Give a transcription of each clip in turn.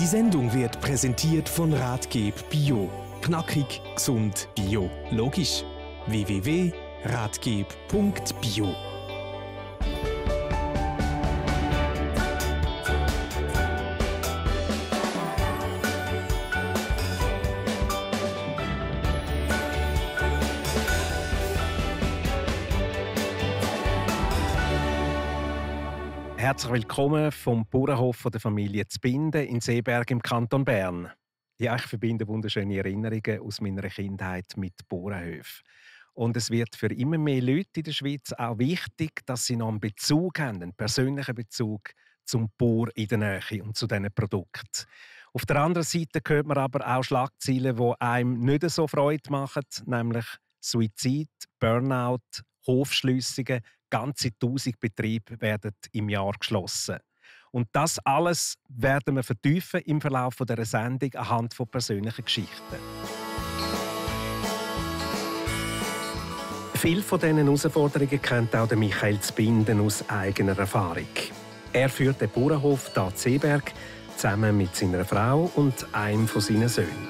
Die Sendung wird präsentiert von Ratgeb Bio. Knackig, gesund, bio. Logisch. www.ratgeb.bio Herzlich willkommen vom Bauernhof der Familie Zbinden in Seeberg im Kanton Bern. Ja, ich verbinde wunderschöne Erinnerungen aus meiner Kindheit mit Bauernhöfen. Und es wird für immer mehr Leute in der Schweiz auch wichtig, dass sie noch einen Bezug haben, einen persönlichen Bezug zum Bauer in der Nähe und zu diesen Produkten. Auf der anderen Seite hört man aber auch Schlagzeilen, die einem nicht so Freude machen, nämlich Suizid, Burnout, Hofschlüssige, ganze tausend Betriebe werden im Jahr geschlossen. Und das alles werden wir vertiefen im Verlauf dieser Sendung anhand von persönlichen Geschichten. Viele von diesen Herausforderungen kennt auch Michael Zbinden aus eigener Erfahrung. Er führt den Bauernhof da Seeberg zusammen mit seiner Frau und einem von seinen Söhnen.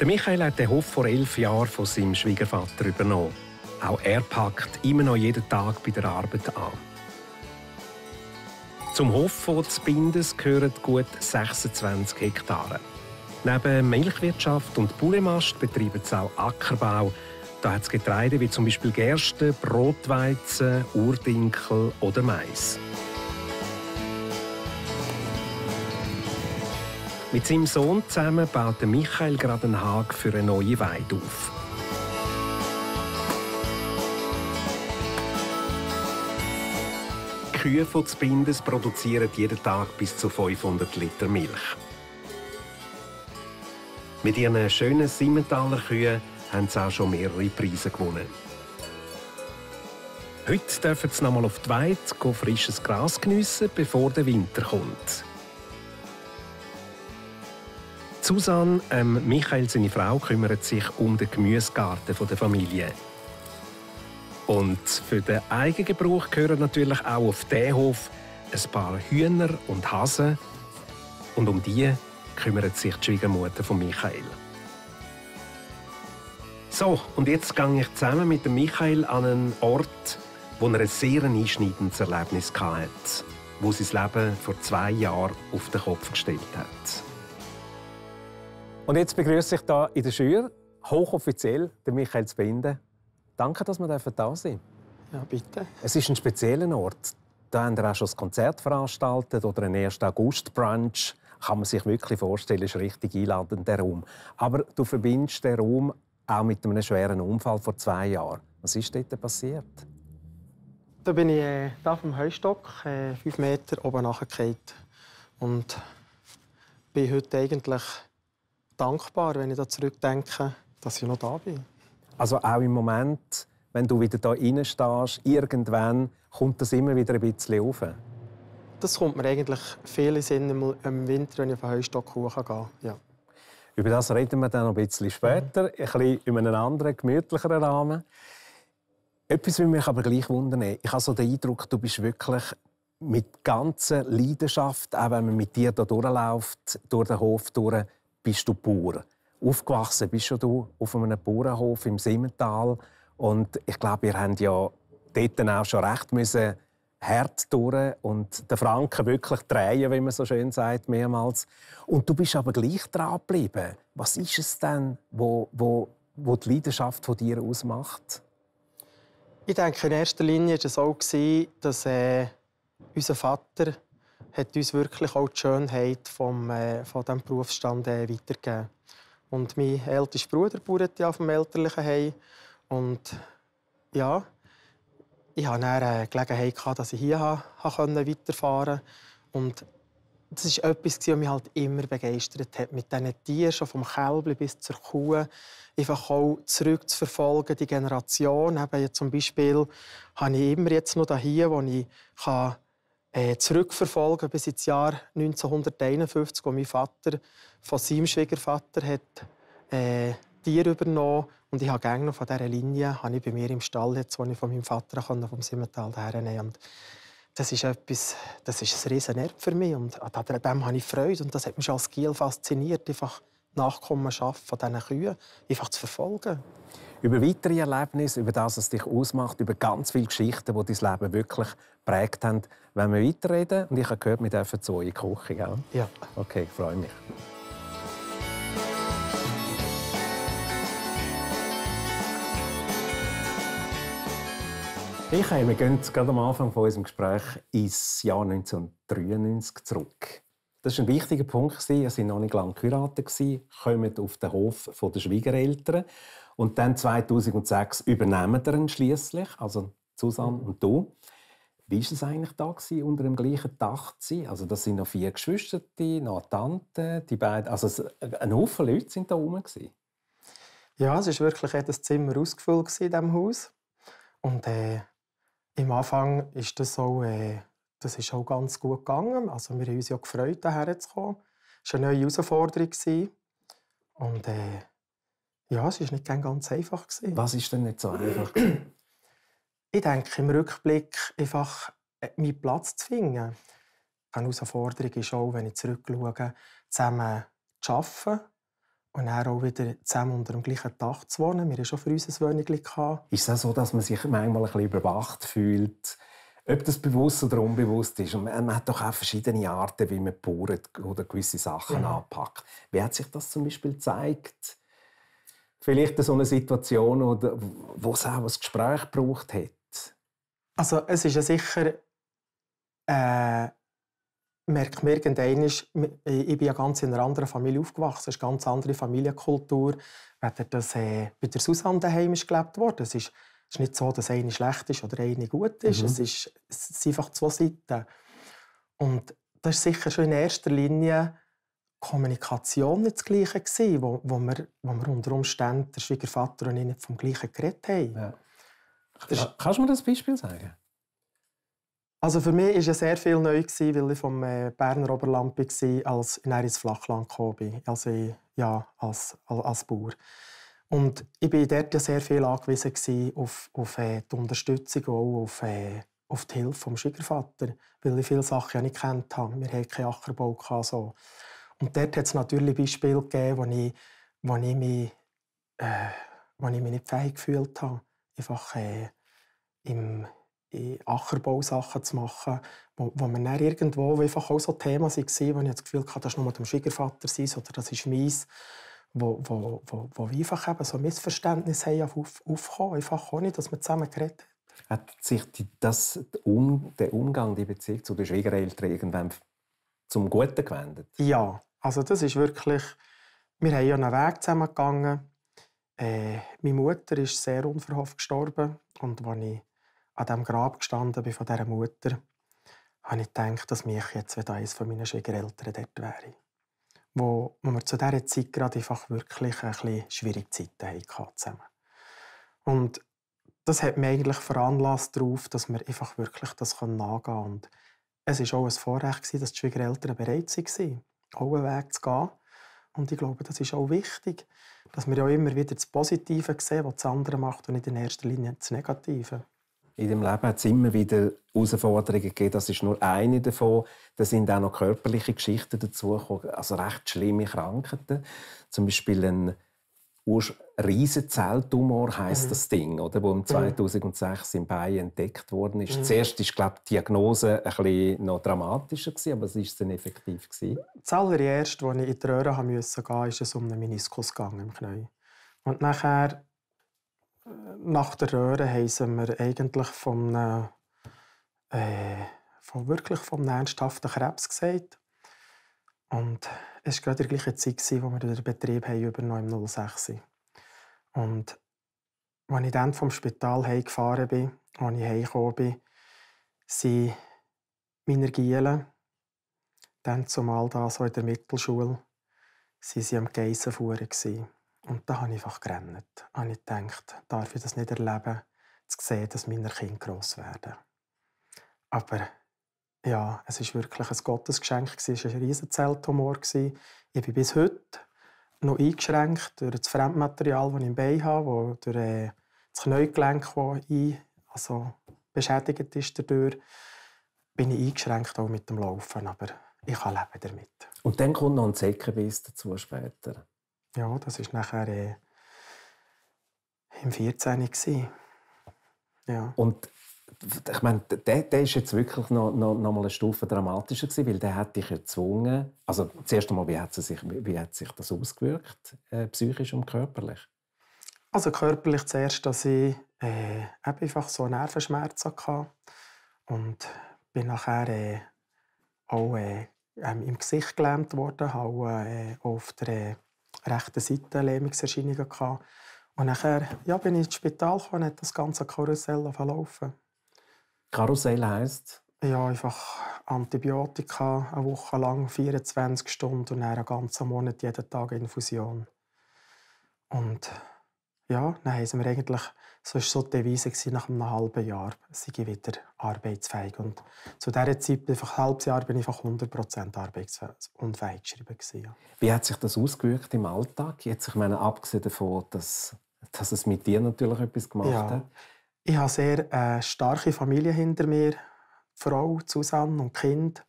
Der Michael hat den Hof vor elf Jahren von seinem Schwiegervater übernommen. Auch er packt immer noch jeden Tag bei der Arbeit an. Zum Hof von Zbindes gehören gut 26 Hektaren. Neben Milchwirtschaft und Bulemast betreiben sie auch Ackerbau. Da hat es Getreide wie zum Beispiel Gerste, Brotweizen, Urdinkel oder Mais. Mit seinem Sohn zusammen baut Michael gerade einen Hag für eine neue Weide auf. Kühe von Zbindes produzieren jeden Tag bis zu 500 Liter Milch. Mit ihren schönen Simmentaler Kühen haben sie auch schon mehrere Preise gewonnen. Heute dürfen sie nochmal auf die Weide frisches Gras geniessen, bevor der Winter kommt. Susanne, ähm, Michael, seine Frau, kümmert sich um den Gemüsegarten der Familie. Und für den eigenen Gebrauch gehören natürlich auch auf diesen Hof ein paar Hühner und Hasen. Und um die kümmert sich die Schwiegermutter von Michael. So, und jetzt gehe ich zusammen mit dem Michael an einen Ort, wo er ein sehr einschneidendes Erlebnis hatte, wo sein Leben vor zwei Jahren auf den Kopf gestellt hat. Und jetzt begrüße ich da in der Schür hochoffiziell den Michael Zbinden. Danke, dass wir da sind. Ja, bitte. Es ist ein spezieller Ort. Da haben wir auch schon ein Konzert veranstaltet oder einen 1. August-Brunch. Kann man sich wirklich vorstellen, ist richtig einladend, der Raum. Aber du verbindest den Raum auch mit einem schweren Unfall vor zwei Jahren. Was ist dort passiert? Da bin ich äh, da vom Heustock äh, fünf Meter oben nachgefallen. Und bin heute eigentlich dankbar, wenn ich da zurückdenke, dass ich noch da bin. Also auch im Moment, wenn du wieder da rein stehst, irgendwann kommt das immer wieder ein bisschen auf. Das kommt mir eigentlich viele Sinn im Winter, wenn ich auf den Heustock hochgehe. Ja. Über das reden wir dann noch ein bisschen später, ein bisschen in einem anderen, gemütlicheren Rahmen. Etwas will mich aber gleich wundern. Ich habe so den Eindruck, du bist wirklich mit ganzer Leidenschaft, auch wenn man mit dir hier durchläuft, durch den Hof durch, bist du Bauer aufgewachsen bist schon du auf einem Bauernhof im Simmental. Und ich glaube, wir haben ja dort auch schon recht müssen hart durch und den Franken wirklich drehen, wie man so schön sagt, mehrmals. Und du bist aber gleich dran geblieben. Was ist es denn, wo, wo, wo die Leidenschaft von dir ausmacht? Ich denke, in erster Linie war es auch, dass äh, unser Vater hat uns wirklich auch die Schönheit vom, äh, von diesem Berufsstand äh, weitergegeben hat. Und mein ältester Bruder bauert ja auf dem elterlichen Heim. Und ja, ich hatte dann eine äh, Gelegenheit, dass ich hier weiterfahren konnte. Und das war etwas, was mich halt immer begeistert hat. Mit diesen Tieren, schon vom Kälbchen bis zur Kuh, einfach auch zurückzuverfolgen, die Generation. Eben zum Beispiel habe ich immer jetzt noch hier, wo ich kann äh, zurückverfolgen bis ins Jahr 1951, wo mein Vater von seinem Schwiegervater hat, äh, Tiere übernommen und ich habe gerne noch von dieser Linie habe ich bei mir im Stall, jetzt, die ich von meinem Vater kann, vom Simmental hernehmen konnte. das ist etwas, das ist ein riesen Erbe für mich und an dem habe ich Freude und das hat mich als Giel fasziniert, einfach Nachkommen von diesen Kühen, einfach zu verfolgen über weitere Erlebnisse, über das, was dich ausmacht, über ganz viele Geschichten, die dein Leben wirklich prägt haben, wenn wir weiterreden. Und ich habe gehört, wir dürfen zu euch kochen, gell? Ja. Okay, ich freue mich. Ich hey, wir gehen gerade am Anfang von unserem Gespräch ins Jahr 1993 zurück. Das war ein wichtiger Punkt. Sie waren noch nicht lange Kurator, kommen auf den Hof der Schwiegereltern. Und dann 2006 übernehmen wir ihn schließlich, also Susanne mhm. und du. Wie war es eigentlich da, gewesen, unter dem gleichen Dach zu sein? Also das sind noch vier Geschwister, noch eine Tante, die beiden, also äh, ein Haufen Leute sind da oben. Gewesen. Ja, es war wirklich jedes Zimmer ausgefüllt in diesem Haus. Und äh, im Anfang ist das so, äh, das ist auch ganz gut gegangen. Also wir haben uns ja gefreut, hierher zu kommen. Es war eine neue Herausforderung. Und äh, ja, es war nicht ganz einfach. Gewesen. Was ist denn nicht so einfach? ich denke, im Rückblick einfach äh, meinen Platz zu finden. Eine Herausforderung ist auch, wenn ich zurückschaue, zusammen zu arbeiten und dann auch wieder zusammen unter dem gleichen Dach zu wohnen. Wir hatten schon für uns ein Wöhnchen. Ist es so, dass man sich manchmal ein bisschen überwacht fühlt? Ob das bewusst oder unbewusst ist. man hat doch auch verschiedene Arten, wie man bohrt oder gewisse Sachen ja. anpackt. Wie hat sich das zum Beispiel gezeigt? vielleicht so eine Situation, oder, wo es auch ein Gespräch gebraucht hat? Also es ist ja sicher, äh, merkt man irgendwann, ich bin ja ganz in einer anderen Familie aufgewachsen, es ist eine ganz andere Familienkultur, weder das äh, bei der Susanne daheim ist gelebt worden, es ist, es ist nicht so, dass eine schlecht ist oder eine gut ist, mhm. es, ist es sind einfach zwei Seiten. Und das ist sicher schon in erster Linie Kommunikation nicht das Gleiche war, wo, wo, wir, wo wir unter Umständen der Schwiegervater und ich nicht vom Gleichen geredet haben. Ja. Ist, Kannst du mir das Beispiel sagen? Also für mich war ja sehr viel neu, gewesen, weil ich vom äh, Berner Oberland war, als ich ins Flachland kam. Also ich, ja, als, als, als Bauer. Und ich war dort ja sehr viel angewiesen auf, auf äh, die Unterstützung, und auch auf, äh, auf die Hilfe vom Schwiegervater, weil ich viele Sachen ja nicht kennt habe. Wir hatten keinen Ackerbau. So. Und dort hat es natürlich Beispiele gegeben, wo ich, wo ich, mich, äh, wo ich mich nicht fähig gefühlt habe, einfach äh, im Ackerbausachen zu machen, wo, wo mir dann irgendwo einfach auch so Themen waren, wo ich das Gefühl hatte, das ist nur dem Schwiegervater sein oder das ist meins, wo, wo, wo, wo einfach eben so Missverständnisse haben auf, aufkommen, einfach auch nicht, dass wir zusammen geredet haben. Hat sich die, das, um, der Umgang, die Beziehung zu den Schwiegereltern irgendwann zum Guten gewendet? Ja, also das ist wirklich, wir haben ja einen Weg zusammengegangen. Äh, meine Mutter ist sehr unverhofft gestorben und als ich an dem Grab gestanden bin von dieser Mutter, habe ich gedacht, dass mich jetzt wieder eines von meinen Schwiegereltern dort wäre. Wo, wo wir zu dieser Zeit gerade einfach wirklich ein bisschen schwierige Zeiten hatten zusammen. Und das hat mich eigentlich veranlasst darauf, dass wir einfach wirklich das nachgehen können. Und es war auch ein Vorrecht, dass die Schwiegereltern bereit waren auch einen Weg zu gehen. Und ich glaube, das ist auch wichtig, dass wir ja immer wieder das Positive sehen, was das andere macht und nicht in erster Linie das Negative. In dem Leben hat es immer wieder Herausforderungen gegeben. Das ist nur eine davon. Da sind auch noch körperliche Geschichten dazugekommen, also recht schlimme Krankheiten. Zum Beispiel ein Ursch Riesenzelltumor heißt mhm. das Ding, oder, wo 2006 mhm. im Bein entdeckt worden ist. Mhm. Zuerst ist glaube die Diagnose ein bisschen noch dramatischer gewesen, aber es ist dann effektiv gewesen. allererste, als ich in die Röhre haben musste, gehen, ist es um einen Meniskus gegangen im Knie. Und nachher äh, nach der Röhre heißen wir eigentlich vom äh, von wirklich vom ernsthaften Krebs gesagt. Und es war gerade die gleiche Zeit, als wir den Betrieb haben übernommen im 06. Und als ich dann vom Spital heimgefahren bin, als ich heimgekommen bin, sind meine Gielen, dann zumal da so in der Mittelschule, sie sie am Geissen fuhren. Und da habe ich einfach gerannt. Da habe ich gedacht, darf ich das nicht erleben, zu sehen, dass meine Kinder gross werden. Aber ja, es war wirklich ein Gottesgeschenk. Es war ein Riesenzelltumor. Ich bin bis heute noch eingeschränkt durch das Fremdmaterial, das ich im Bein habe, durch äh, das Kniegelenk, das ich, also beschädigt ist dadurch, bin ich eingeschränkt auch mit dem Laufen, aber ich kann leben damit. Und dann kommt noch ein Zeckenbiss dazu später. Ja, das war nachher äh, im 14. Gewesen. Ja. Und ich meine, der, der ist jetzt wirklich noch, noch, noch mal eine Stufe dramatischer gewesen, weil der hat dich erzwungen, also zuerst einmal, wie hat, sich, wie hat sich das ausgewirkt, äh, psychisch und körperlich? Also körperlich zuerst, dass ich äh, einfach so Nervenschmerz hatte und bin nachher äh, auch äh, ähm, im Gesicht gelähmt worden, habe auch äh, auf der äh, rechten Seite Lähmungserscheinungen gehabt. Und nachher ja, bin ich ins Spital gekommen und das ganze Karussell laufen. Karussell heisst? Ja, einfach Antibiotika eine Woche lang, 24 Stunden und dann einen ganzen Monat jeden Tag Infusion. Und ja, dann haben wir eigentlich, so war so die Devise nach einem halben Jahr, sei ich wieder arbeitsfähig. Und zu dieser Zeit, einfach ein halbes Jahr, bin ich einfach 100% arbeitsunfähig geschrieben. Gewesen, Wie hat sich das ausgewirkt im Alltag? Jetzt, ich meine, abgesehen davon, dass, dass es mit dir natürlich etwas gemacht ja. hat. Ich habe sehr eine äh, starke Familie hinter mir. Frau, Susanne und Kind.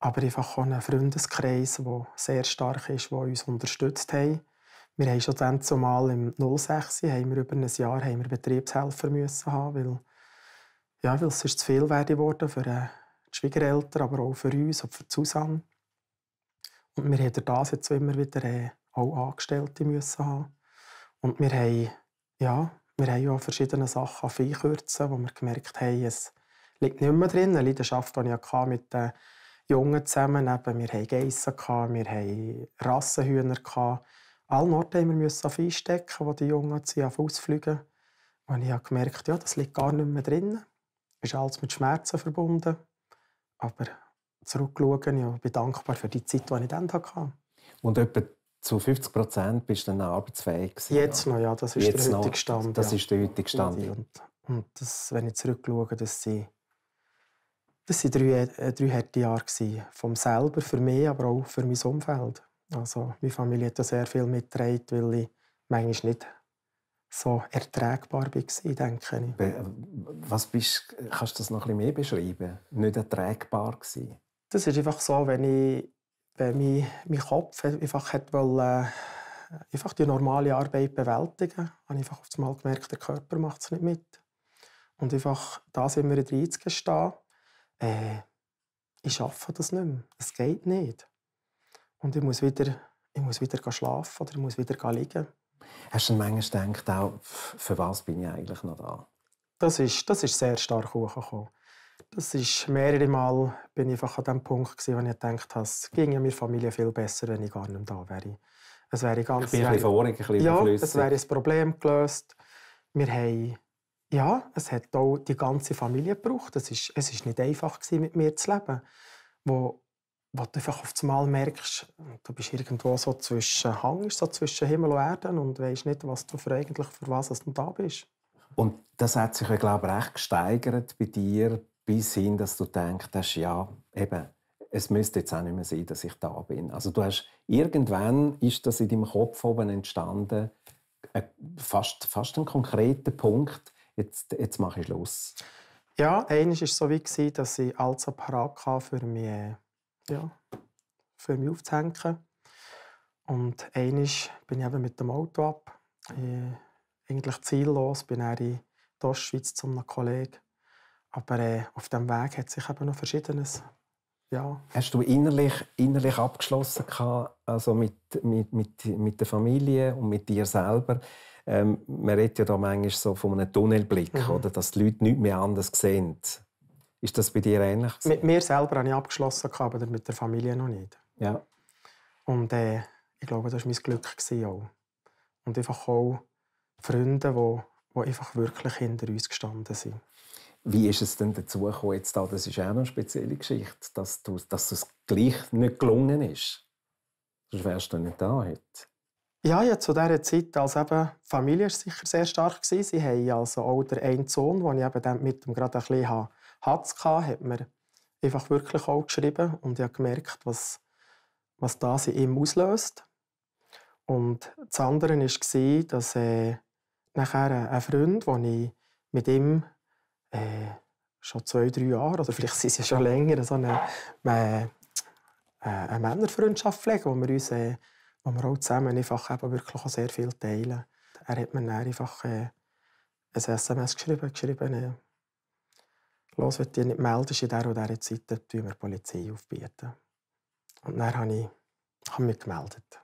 Aber einfach auch einen Freundeskreis, der sehr stark ist, der uns unterstützt hat. Wir haben schon zumal im 06 haben wir über ein Jahr haben wir Betriebshelfer müssen haben, weil, ja, weil es ist zu viel geworden für äh, die Schwiegereltern, aber auch für uns und für Susanne. Und wir haben das jetzt immer wieder äh, auch Angestellte müssen haben. Und wir haben, ja, wir haben ja auch verschiedene Sachen einkürzen, wo wir gemerkt haben, es liegt nicht mehr drin. Eine Leidenschaft, die ich mit den Jungen zusammen hatte. Wir hatten Geissen, wir hatten Rassenhühner. Alle Orte mussten wir feinstecken, wo die Jungen auf Ausflügen Und ich habe gemerkt, ja, das liegt gar nicht mehr drin. Es ist alles mit Schmerzen verbunden. Aber zurückschauen, ich bin dankbar für die Zeit, die ich dann hatte. Und zu 50 Prozent bist du dann arbeitsfähig. Gewesen, Jetzt noch, ja, das ist Jetzt der heutige Stand. Das ja. ist der heutige Stand. Und, und das, wenn ich zurückschaue, das sind, das drei, äh, drei harte Jahre Vom selber, für mich, aber auch für mein Umfeld. Also meine Familie hat da sehr viel mitgetragen, weil ich manchmal nicht so erträgbar war, denke ich. was bist, kannst du das noch ein bisschen mehr beschreiben? Nicht erträgbar gewesen? Das ist einfach so, wenn ich wenn mein, mein Kopf e-, einfach hat wollte, äh, einfach die normale Arbeit bewältigen, habe ich einfach auf einmal gemerkt, der Körper macht es nicht mit. Und einfach das immer wieder einzugestehen, äh, ich schaffe das nicht mehr. Es geht nicht. Und ich muss wieder, ich muss wieder schlafen oder ich muss wieder liegen. Hast du manchmal gedacht, auch, für was bin ich eigentlich noch da? Das ist, das ist sehr stark hochgekommen. Das ist mehrere Mal bin ich einfach an dem Punkt gewesen, wo ich gedacht habe, es ginge mir Familie viel besser, wenn ich gar nicht da wäre. Es wäre ganz, ich bin ein bisschen verworren, ein bisschen Ja, es wäre das Problem gelöst. Wir haben, ja, es hat auch die ganze Familie gebraucht. Es ist, es ist nicht einfach gewesen, mit mir zu leben. Wo, wo du einfach auf einmal merkst, du bist irgendwo so zwischen, hangst so zwischen Himmel und Erde und weißt nicht, was du für eigentlich, für was du da bist. Und das hat sich, glaube ich, recht gesteigert bei dir, bis hin, dass du denkst, ja, eben, es müsste jetzt auch nicht mehr sein, dass ich da bin. Also du hast, irgendwann ist das in deinem Kopf oben entstanden, äh, fast, fast ein konkreter Punkt, jetzt, jetzt mache ich Schluss. Ja, eines war es so, wie, dass ich alles parat hatte, für mich, äh, ja, für mich aufzuhängen. Und eines bin ich eben mit dem Auto ab, ich, äh, eigentlich ziellos, bin ich in die Ostschweiz zu einem Kollegen aber äh, auf dem Weg hat sich eben noch Verschiedenes. Ja. Hast du innerlich, innerlich abgeschlossen gehabt, also mit, mit, mit, mit der Familie und mit dir selber? Ähm, man redet ja da manchmal so von einem Tunnelblick, mhm. oder, dass die Leute nichts mehr anders sehen. Ist das bei dir ähnlich? Mit mir selber habe ich abgeschlossen, aber mit der Familie noch nicht. Ja. Und äh, ich glaube, das war mein Glück. Auch. Und einfach auch Freunde, die, die einfach wirklich hinter uns gestanden sind. Wie ist es denn dazu gekommen, jetzt da, das ist auch eine spezielle Geschichte, dass, du, dass es gleich nicht gelungen ist? Sonst wärst du nicht da heute. Ja, ja, zu dieser Zeit, als eben, die Familie war sicher sehr stark. Gewesen. Sie haben also auch der einen Sohn, den ich eben dann mit ihm gerade ein bisschen Hatz hatte, hat mir einfach wirklich auch geschrieben und ich habe gemerkt, was, was das in ihm auslöst. Und das andere war, dass er äh, nachher ein Freund, den ich mit ihm äh, schon zwei, drei Jahre, oder vielleicht sind sie schon länger, so eine, eine, äh, äh, eine Männerfreundschaft pflegen, wo wir uns äh, wo wir auch zusammen einfach eben wirklich auch sehr viel teilen. Er hat mir dann einfach äh, ein SMS geschrieben, geschrieben äh, «Los, wenn du dich nicht meldest in dieser oder dieser Zeit, dann wir die Polizei aufbieten.» Und dann habe ich habe mich gemeldet.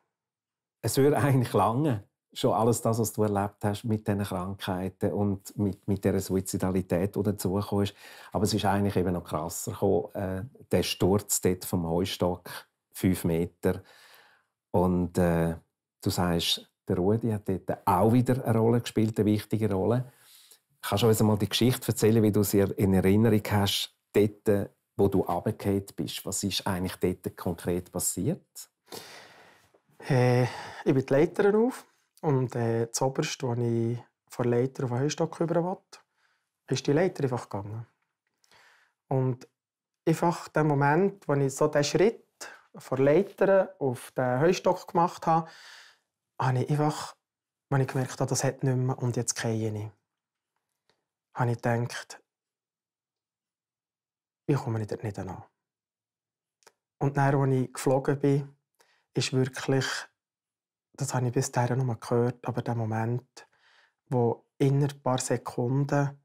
Es würde eigentlich lange schon alles das, was du erlebt hast mit diesen Krankheiten und mit, mit dieser Suizidalität, die dazugekommen ist. Aber es ist eigentlich eben noch krasser gekommen, äh, der Sturz dort vom Heustock, fünf Meter. Und äh, du sagst, der Rudi hat dort auch wieder eine Rolle gespielt, eine wichtige Rolle. Kannst du uns einmal die Geschichte erzählen, wie du sie in Erinnerung hast, dort, wo du runtergefallen bist? Was ist eigentlich dort konkret passiert? Hey, äh, ich bin die Leiter auf und äh, zuoberst, als ich von der Leiter auf den Heustock rüber wollte, ist die Leiter einfach gegangen. Und einfach der Moment, als ich so diesen Schritt von der Leiter auf den Heustock gemacht habe, habe ich einfach, als ich gemerkt habe, das hat nicht mehr und jetzt gehe ich habe ich gedacht, ich komme nicht an. Und dann, als ich geflogen bin, ist wirklich das habe ich bis dahin nur gehört, aber der Moment, wo innerhalb ein paar Sekunden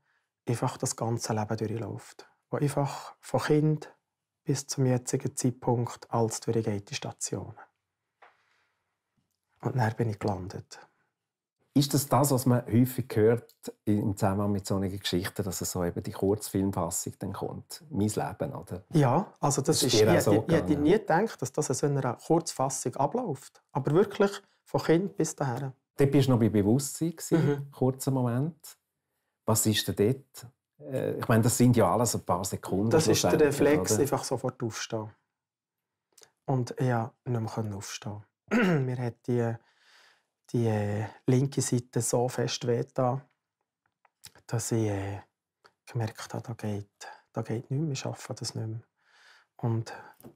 einfach das ganze Leben durchläuft. Wo einfach von Kind bis zum jetzigen Zeitpunkt alles durchgeht, die Stationen. Und dann bin ich gelandet. Ist das das, was man häufig hört im Zusammenhang mit solchen Geschichten, dass es so eben die Kurzfilmfassung dann kommt? «Mein Leben», oder? Ja, also das, das ist, ist ich, so ich, ich, hätte nie gedacht, dass das in so einer Kurzfassung abläuft. Aber wirklich von Kind bis dahin. Dort warst du noch bei Bewusstsein, mhm. kurzen Moment. Was ist denn dort? Äh, ich meine, das sind ja alles ein paar Sekunden. Das ist der Reflex, oder? einfach sofort aufstehen. Und ja, nicht mehr aufstehen. Mir hat die, die äh, linke Seite so fest wehgetan, dass ich äh, gemerkt habe, da geht, da geht nichts mehr, ich arbeite das nicht mehr. Und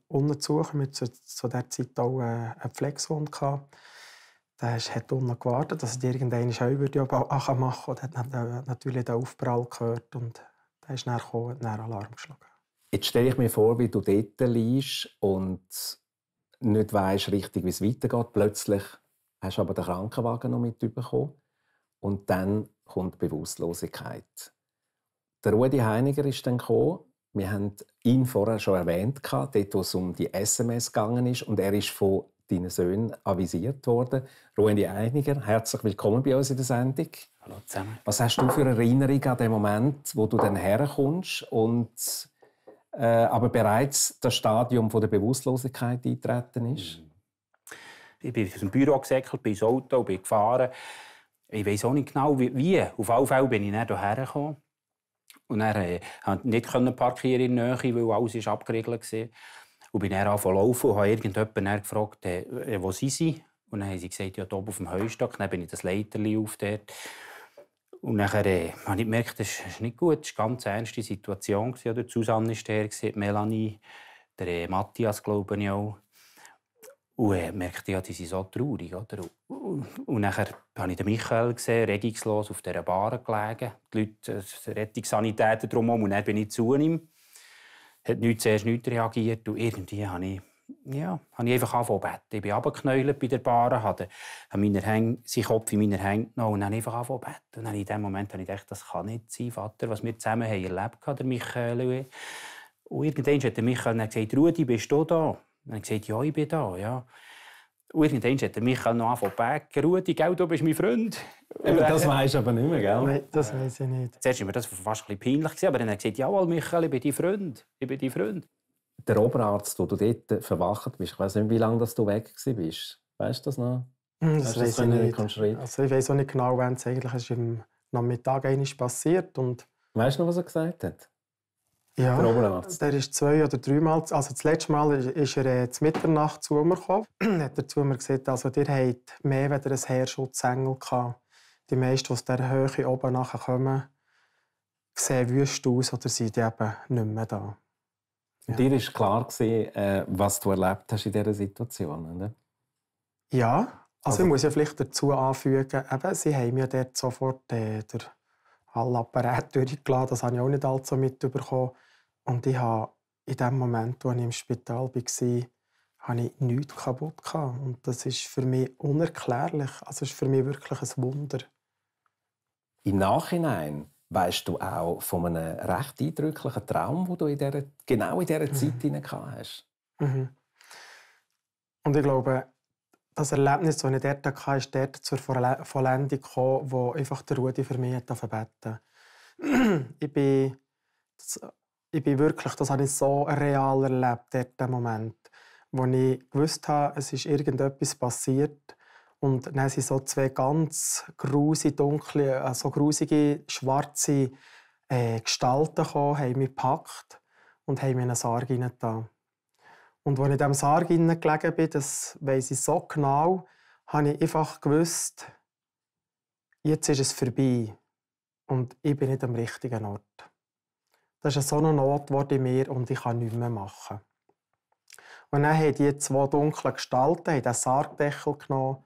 unten zu, ich zu, zu dieser Zeit auch eine Flexwunde Gehabt der ist, hat unten gewartet, dass er irgendeinen auch machen machen und hat äh, natürlich den Aufprall gehört und der ist dann gekommen und dann Alarm geschlagen. Jetzt stelle ich mir vor, wie du dort liegst und nicht weißt richtig, wie es weitergeht. Plötzlich hast du aber den Krankenwagen noch mitbekommen und dann kommt Bewusstlosigkeit. Der Rudi Heiniger ist dann gekommen. Wir haben ihn vorher schon erwähnt, dort, wo es um die SMS gegangen ist. Und er ist von deinen Söhnen avisiert worden. Rueni Einiger, herzlich willkommen bei uns in der Sendung. Hallo zusammen. Was hast du für Erinnerungen an den Moment, wo du dann herkommst und äh, aber bereits das Stadium von der Bewusstlosigkeit eingetreten ist? Mhm. Ich bin aus dem Büro gesäckelt, bin ins Auto, bin gefahren. Ich weiß auch nicht genau, wie. Auf alle Fälle bin ich dann hierher gekommen. Und er äh, konnte nicht parkieren in der Nähe, weil alles abgeriegelt war. Und bin dann angefangen laufen und habe irgendjemanden gefragt, äh, wo sie sind. Und dann haben sie gesagt, ja, oben auf dem Heustag. Dann bin ich das Leiterli auf dort. Und nachher äh, habe ich gemerkt, das ist nicht gut. Das war eine ganz ernste Situation. Oder? Susanne war der, Melanie, der äh, Matthias, glaube ich auch. Und äh, merkte, ja, die sind so traurig. Oder? Und, und nachher habe ich den Michael gesehen, regungslos auf dieser Bar gelegen. Die Leute, äh, Rettungssanitäter drumherum. Und dann bin ich zu ihm hat nicht zuerst nicht reagiert und irgendwie habe ich, ja, habe ich einfach angefangen zu beten. Ich bin runtergeknäult bei der Bar, habe seinen Kopf in meiner Händen genommen und habe einfach angefangen zu beten. Und dann in dem Moment habe ich gedacht, das kann nicht sein, Vater, was wir zusammen haben erlebt haben, der Michael und ich. Und irgendwann hat er mich gesagt, Rudi, bist du da? Und dann habe ich gesagt, ja, ich bin da, ja. Und irgendwann hat er mich noch angefangen zu beten, Rudi, gell, du bist mein Freund. Das äh, weiß aber nicht mehr, gell? Nein, das weiß ich nicht. Zuerst war mir das fast ein bisschen peinlich, aber dann hat er gesagt, ja, Michael, ich bin dein Freund. Ich bin dein Freund. Der Oberarzt, wo du dort verwacht bist, ich weiß nicht, wie lange du weg warst. Weißt du das noch? Hm, das weiß ich nicht. Also ich weiß auch nicht genau, wann es eigentlich ist. Im Nachmittag ist passiert. Und weißt du noch, was er gesagt hat? Ja, der Oberarzt. Der ist zwei oder dreimal, also das letzte Mal ist er äh, zu Mitternacht zu mir gekommen. hat er zu mir gesagt, also der hat mehr als einen Herrschutzengel gehabt die meisten, die aus dieser Höhe oben kommen, sehen wüst aus oder sind eben nicht mehr da. Ja. Dir war klar, äh, was du erlebt hast in dieser Situation, oder? Ja, also, also ich muss ja vielleicht dazu anfügen, eben, sie haben mir dort sofort äh, den Hallapparat durchgeladen, das habe ich auch nicht allzu mitbekommen. Und ich habe in dem Moment, als ich im Spital war, habe ich nichts kaputt gehabt. Und das ist für mich unerklärlich. Also es ist für mich wirklich ein Wunder. Im Nachhinein weißt du auch von einem recht eindrücklichen Traum, wo du in dieser, genau in dieser mhm. Zeit hinein hast. Mhm. Und ich glaube, das Erlebnis, das ich dort hatte, ist dort zur Vollendung gekommen, wo einfach der Rudi für mich beten ich bin das, ich bin wirklich, das habe ich so real erlebt, dort, den Moment, wo ich gewusst habe, es ist irgendetwas passiert, und dann sind so zwei ganz grusige, dunkle, also grusige, schwarze äh, Gestalten gekommen, haben mich gepackt und haben mir einen Sarg hineingetan. Und als ich in diesem Sarg gelegen bin, das weiss ich so genau, habe ich einfach gewusst, jetzt ist es vorbei und ich bin nicht am richtigen Ort. Das ist so eine Not in mir und ich kann nichts mehr machen. Und dann haben die zwei dunklen Gestalten den Sargdeckel genommen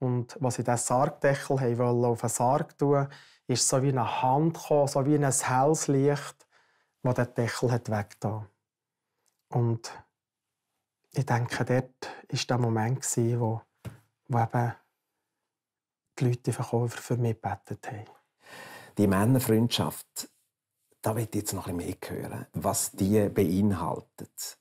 und was ich diesen Sargdeckel wollte, auf den Sarg tun ist so wie eine Hand gekommen, so wie ein helles Licht, das den Deckel hat Und ich denke, dort war der Moment, wo, wo eben die Leute, Verkäufer, für mich gebetet haben. Die Männerfreundschaft, da will ich jetzt noch ein bisschen mehr hören, was die beinhaltet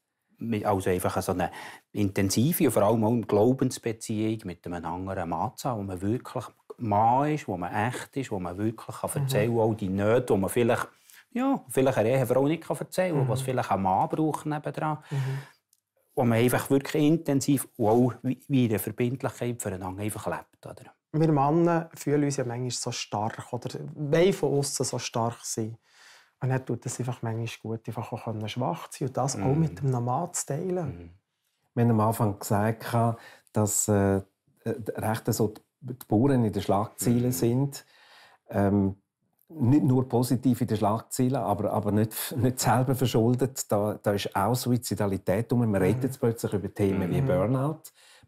also einfach so eine intensive, vor allem auch eine Glaubensbeziehung mit einem anderen Mann zu haben, wo man wirklich Mann ist, wo man echt ist, wo man wirklich kann erzählen mhm. kann, mhm. auch die Nöte, die man vielleicht, ja, vielleicht eine Ehefrau nicht kann erzählen kann, mhm. was vielleicht ein Mann braucht nebendran. Mhm. Wo man einfach wirklich intensiv und auch wie eine Verbindlichkeit füreinander einfach lebt. Oder? Wir Männer fühlen uns ja manchmal so stark oder wollen von außen so stark sein. Und dann tut es einfach manchmal gut, einfach auch schwach zu sein und das mm. auch mit mhm. dem Nomad zu teilen. Mm. Wir haben am Anfang gesagt, dass äh, äh, recht so die Bauern in den Schlagzeilen mm. sind. Ähm, nicht nur positiv in den Schlagzeilen, aber, aber nicht, nicht selber verschuldet. Da, da ist auch Suizidalität um. Man redet mhm. jetzt plötzlich über Themen wie mhm. Burnout.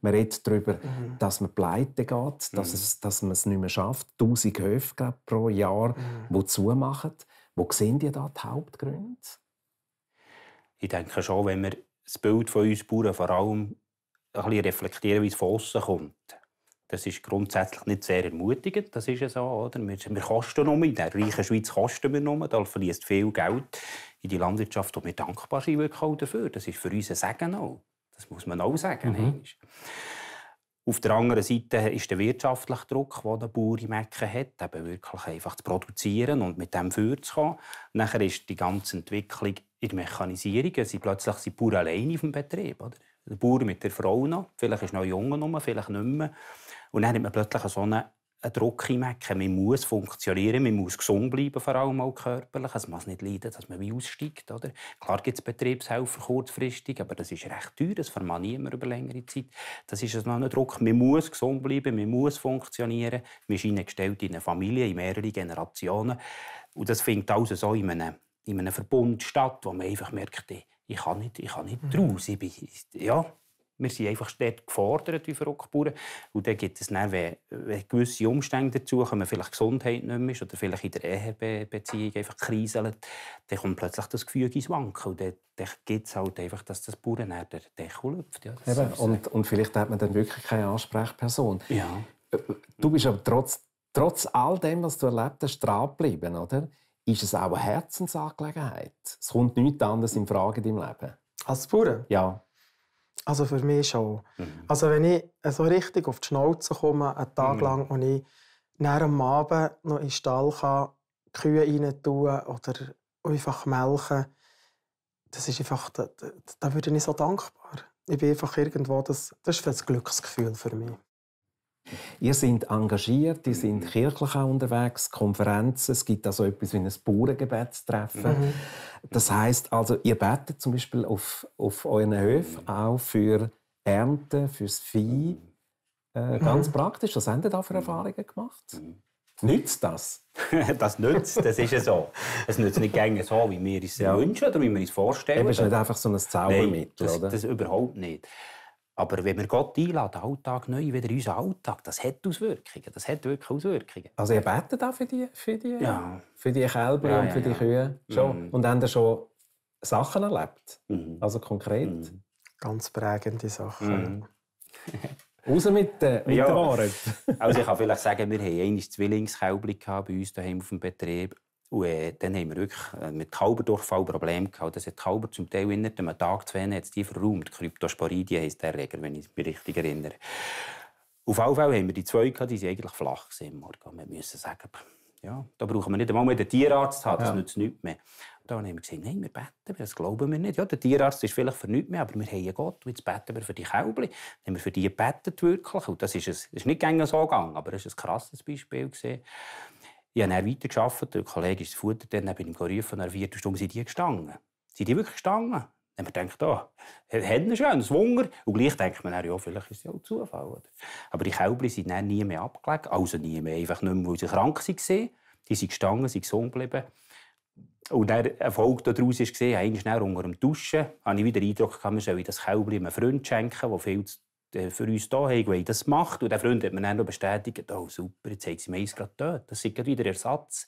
Man redet darüber, mhm. dass man pleite geht, dass, mhm. es, dass man es nicht mehr schafft. 1000 Höfe pro Jahr, mhm. die zumachen. Wo sehen die da die Hauptgründe? Ich denke schon, wenn wir das Bild von uns Bauern vor allem ein bisschen reflektieren, wie es von außen kommt. Das ist grundsätzlich nicht sehr ermutigend, das ist ja so. Oder? Wir, wir kosten nur, in der reichen Schweiz kosten wir nur, da fließt viel Geld in die Landwirtschaft und wir dankbar sind wirklich auch dafür. Das ist für uns ein Segen auch. Das muss man auch sagen. Mhm. Auf der anderen Seite ist der wirtschaftliche Druck, den der Bauer im Ecken hat, eben wirklich einfach zu produzieren und mit dem vorzukommen. Nachher ist die ganze Entwicklung in der Mechanisierung. Sie plötzlich sind Bauern alleine auf dem Betrieb. Oder? Der Bauer mit der Frau noch, vielleicht ist noch ein Junge vielleicht nicht mehr. Und dann hat man plötzlich so eine einen Druck hinmecken. Man muss funktionieren, man muss gesund bleiben, vor allem auch körperlich. Es muss nicht leiden, dass man wie aussteigt. Oder? Klar gibt es Betriebshelfer kurzfristig, aber das ist recht teuer, das vermag niemand über längere Zeit. Das ist also noch ein Druck. Man muss gesund bleiben, man muss funktionieren. Man ist eingestellt in eine Familie, in mehrere Generationen. Und das findet alles so in einem, in einem Verbund statt, wo man einfach merkt, ich kann nicht, ich kann nicht mhm. raus. Ich bin, ja, wir sind einfach dort gefordert, die Rockbauern. Und dann gibt es dann, wenn, gewisse Umstände dazu kommen, vielleicht Gesundheit nicht mehr ist oder vielleicht in der Ehebeziehung einfach kriselt, dann kommt plötzlich das Gefühl ins Wanken. Und dann, dann gibt es halt einfach, dass das Bauern dann den Deckel lüpft. Ja, Eben, und, und vielleicht hat man dann wirklich keine Ansprechperson. Ja. Äh, äh, du bist aber trotz, trotz all dem, was du erlebt hast, dranbleiben, oder? Ist es auch eine Herzensangelegenheit? Es kommt nichts anderes in Frage in deinem Leben. Als Bauern? Ja. Also für mich schon. Mhm. Also wenn ich äh, so richtig auf die Schnauze komme, einen Tag mhm. lang, und ich nach am Abend noch in den Stall kann, Kühe rein tun oder einfach melken, das ist einfach, da, da, da würde ich so dankbar. Ich bin einfach irgendwo, das, das ist das Glücksgefühl für mich. Ihr seid engagiert, ihr seid kirchlich auch unterwegs, Konferenzen, es gibt also etwas wie ein Bauerngebetstreffen. Mhm. Das heißt also, ihr betet zum Beispiel auf, auf euren Höfen auch für Ernte, fürs Vieh. Äh, mhm. ganz mhm. praktisch, was habt ihr da für mhm. Erfahrungen gemacht? Mhm. Nützt das? das nützt, das ist ja so. Es nützt nicht gängig so, wie wir es ja. wünschen oder wie wir es vorstellen. Eben ist nicht einfach so ein Zaubermittel, Nein, das, oder? das überhaupt nicht. Aber wenn wir Gott einladen, Alltag neu, wieder unser Alltag, das hat Auswirkungen. Das hat wirklich Auswirkungen. Also ihr betet auch für die, für die, ja. für die Kälber ja, und für ja, die Kühe schon. Mhm. Und habt ihr schon Sachen erlebt? Mhm. Also konkret? Mhm. Ganz prägende Sachen. Mhm. Raus mit, den mit ja. also ich kann vielleicht sagen, wir hatten einmal Zwillingskälbchen bei uns daheim auf dem Betrieb. Und äh, dann haben wir wirklich äh, mit Kalberdurchfall Probleme gehabt. Das hat Kalber zum Teil innerhalb einem Tag, zwei, hat's die verräumt. Kryptosporidien heisst der Erreger, wenn ich mich richtig erinnere. Auf alle Fälle haben wir die zwei gehabt, die waren eigentlich flach im Organ. Wir müssen sagen, ja, da brauchen wir nicht einmal mehr den Tierarzt haben, das ja. nützt nichts mehr. Und dann haben wir gesagt, nein, wir beten, das glauben wir nicht. Ja, der Tierarzt ist vielleicht für nichts mehr, aber wir haben Gott und jetzt beten wir für die Kälbchen. Dann haben wir für die gebetet wirklich. Und das ist, ein, das ist nicht gängig so gegangen, aber es war ein krasses Beispiel. Gewesen. Ich habe dann weitergearbeitet, der Kollege ist Futter, dann bin ich gerufen, nach vier Stunden sind die gestangen. Sind die wirklich gestangen? Dann habe ich gedacht, oh, ah, Hände schon, das Wunder. Und gleich denkt man dann, ja, vielleicht ist es ja auch Zufall. Oder? Aber die Kälber sind dann nie mehr abgelegt, also nie mehr, einfach nicht mehr, weil sie krank waren. Die sind gestangen, sind gesund geblieben. Und der Erfolg daraus war, einmal schnell unter dem Duschen, hatte ich wieder den Eindruck, man soll das Kälber einem Freund schenken, der viel zu äh, für uns da haben, das macht. Und der Freund hat mir dann noch bestätigt, oh super, jetzt haben sie meins gerade dort. Das ist gerade wieder Ersatz.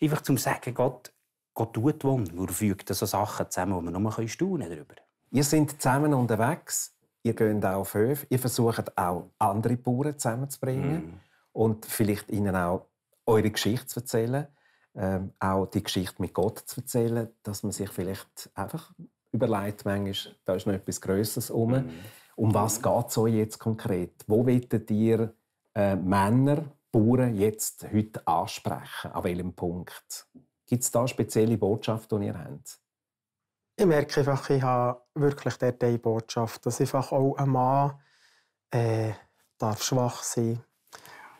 Einfach zum sagen, Gott, Gott tut Wunder und fügt so Sachen zusammen, die wir nur darüber staunen darüber. Ihr seid zusammen unterwegs, ihr geht auch auf Höfe, ihr versucht auch andere Bauern zusammenzubringen mm. und vielleicht ihnen auch eure Geschichte zu erzählen, ähm, auch die Geschichte mit Gott zu erzählen, dass man sich vielleicht einfach überlegt, manchmal, da ist noch etwas Größeres um. Mm um was mhm. geht es euch jetzt konkret? Wo wollt ihr äh, Männer, Bauern jetzt heute ansprechen? An welchem Punkt? Gibt es da spezielle Botschaften, die ihr habt? Ich merke einfach, ich habe wirklich dort eine Botschaft, dass einfach auch ein Mann äh, darf schwach sein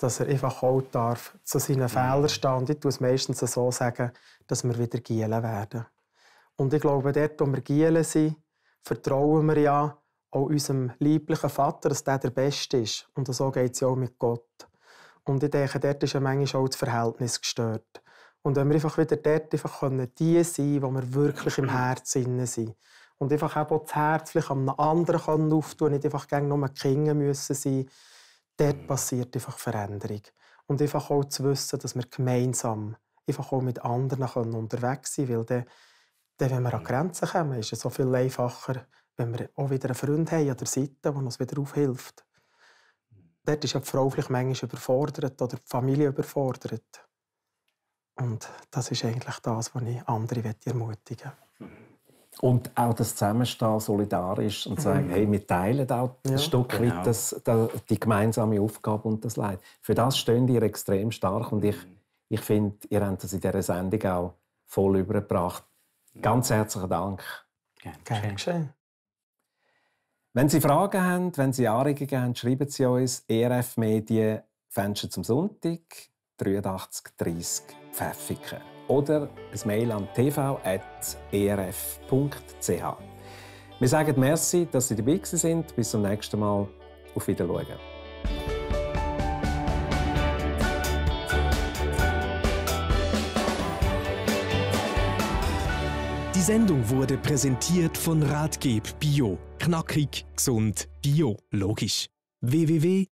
dass er einfach auch darf zu seinen mhm. Fehlern stehen. Und ich tue es meistens so sagen, dass wir wieder gielen werden. Und ich glaube, dort, wo wir gielen sind, vertrauen wir ja, auch unserem lieblichen Vater, dass der der Beste ist. Und so geht es ja auch mit Gott. Und ich denke, dort ist ja manchmal auch das Verhältnis gestört. Und wenn wir einfach wieder dort einfach können, die sein können, wo wir wirklich im Herzen sind. Und einfach auch das Herz vielleicht an einem anderen auftun nicht einfach gerne nur Kinder müssen sein. Dort passiert einfach Veränderung. Und einfach auch zu wissen, dass wir gemeinsam einfach auch mit anderen können unterwegs sein können. Weil dann, dann, wenn wir an Grenzen kommen, ist es so viel einfacher, wenn wir auch wieder einen Freund haben an der Seite, der uns wieder aufhilft. Mhm. Dort ist ja die Frau vielleicht manchmal überfordert oder die Familie überfordert. Und das ist eigentlich das, was ich andere ermutigen möchte. Und auch das Zusammenstehen solidarisch und sagen, mhm. hey, wir teilen auch ein ja, Stück weit genau. das, das, die gemeinsame Aufgabe und das Leid. Für das stehen ihr extrem stark und ich, mhm. ich finde, ihr habt das in dieser Sendung auch voll übergebracht. Ganz mhm. herzlichen Dank. Gerne geschehen. Wenn Sie Fragen haben, wenn Sie Anregungen haben, schreiben Sie uns ERF Medien Fenster zum Sonntag 8330 Pfäffiken oder ein Mail an tv.erf.ch. Wir sagen Merci, dass Sie dabei sind. Bis zum nächsten Mal. Auf Wiedersehen. Die Sendung wurde präsentiert von Ratgeb Bio. Knackig, gesund, bio, logisch. www.ratgeb.bio